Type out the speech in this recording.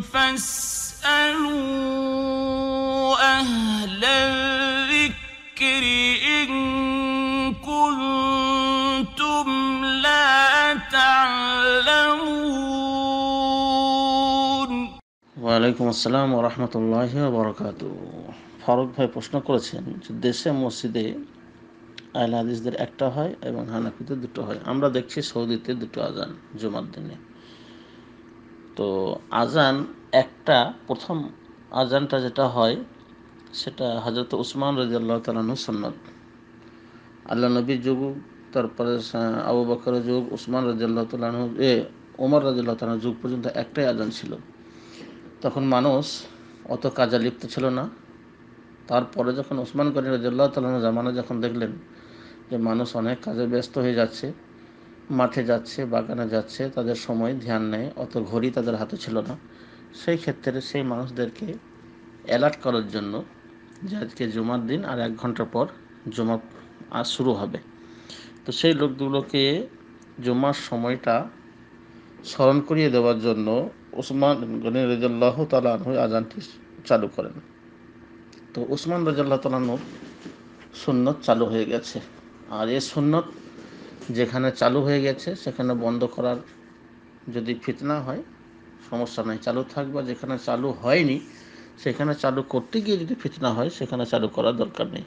فاسألوا أهل الذكر إن كنتم ওয়ালাইকুম আসসালাম রহমতুল্লাহ বরকাত ফারুক ভাই প্রশ্ন করেছেন যে দেশে মসজিদে আহলে হাদিসদের একটা হয় এবং হানাফিতে দুটো হয় আমরা দেখছি সৌদিতে দুটো আজান জুমার দিনে তো আজান একটা প্রথম আজানটা যেটা হয় সেটা হজরত উসমান আল্লাহ তালানু সন্নত আল্লাহ নবীর যুগ তারপরে আবু বকর যুগ উসমান আল্লাহ তালু এ ওমর আল্লাহ তালু যুগ পর্যন্ত একটাই আজান ছিল তখন মানুষ অত কাজে লিপ্ত ছিল না তারপরে যখন ওসমান রাজি আল্লাহ তালু জামানা যখন দেখলেন যে মানুষ অনেক কাজে ব্যস্ত হয়ে যাচ্ছে মাঠে যাচ্ছে বাগানে যাচ্ছে তাদের সময় ধ্যান নেয় অত ঘড়ি তাদের হাতে ছিল না সেই ক্ষেত্রে সেই মানুষদেরকে অ্যালার্ট করার জন্য যে আজকে জুমার দিন আর এক ঘন্টা পর জুমা আর শুরু হবে তো সেই লোকগুলোকে জুমার সময়টা স্মরণ করিয়ে দেওয়ার জন্য ওসমান গনি রাজাল্লাহ হয়ে আজানটি চালু করেন তো ওসমান রাজাল্লাহ তালাহুর সুন্নত চালু হয়ে গেছে আর এ সুন্নত যেখানে চালু হয়ে গেছে সেখানে বন্ধ করার যদি ফিতনা হয় সমস্যা নাই চালু থাকবে যেখানে চালু হয়নি সেখানে চালু করতে গিয়ে যদি ফিতনা হয় সেখানে চালু করার দরকার নেই